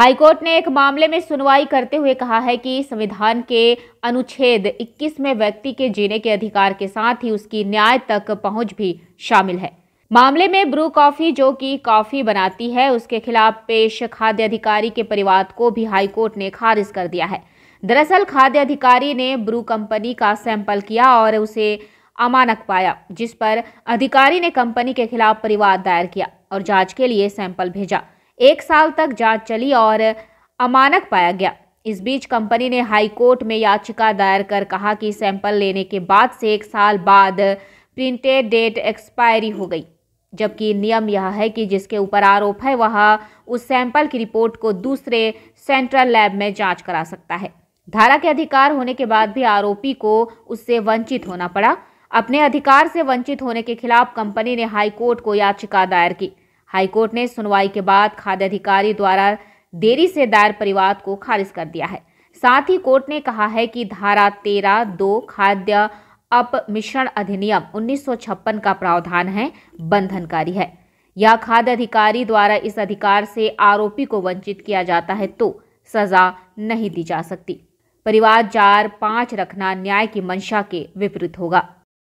high court ने एक मामले में सुनवाई करते हुए कहा है कि संविधान के अनुच्छेद 21 में व्यक्ति के जीने के अधिकार के साथ ही उसकी न्याय तक पहुंच भी शामिल है मामले में ब्रू कॉफी जो कि कॉफी बनाती है उसके खिलाफ पेश खाद्य अधिकारी के परिवार को भी हाईकोर्ट ने खारिज कर दिया है दरअसल खाद्य अधिकारी ने ब्रू कंपनी का सैंपल किया और उसे अमानक पाया जिस पर अधिकारी ने कंपनी के खिलाफ परिवाद दायर किया और जांच के लिए सैंपल भेजा एक साल तक जांच चली और अमानक पाया गया इस बीच कंपनी ने हाईकोर्ट में याचिका दायर कर कहा कि सैंपल लेने के बाद से एक साल बाद प्रिंटेड डेट एक्सपायरी हो गई जबकि नियम यह है कि जिसके ऊपर आरोप है वह उस सैंपल की रिपोर्ट को दूसरे सेंट्रल लैब में जांच करा सकता है धारा के अधिकार होने के बाद भी आरोपी को उससे वंचित होना पड़ा अपने अधिकार से वंचित होने के खिलाफ कंपनी ने हाईकोर्ट को याचिका दायर की हाईकोर्ट ने सुनवाई के बाद खाद्य अधिकारी द्वारा देरी से दायर परिवाद को खारिज कर दिया है साथ ही कोर्ट ने कहा है कि धारा तेरह दो खाद्य अपमिश्रण अधिनियम 1956 का प्रावधान है बंधनकारी है या खाद्य अधिकारी द्वारा इस अधिकार से आरोपी को वंचित किया जाता है तो सजा नहीं दी जा सकती परिवार चार पांच रखना न्याय की मंशा के विपरीत होगा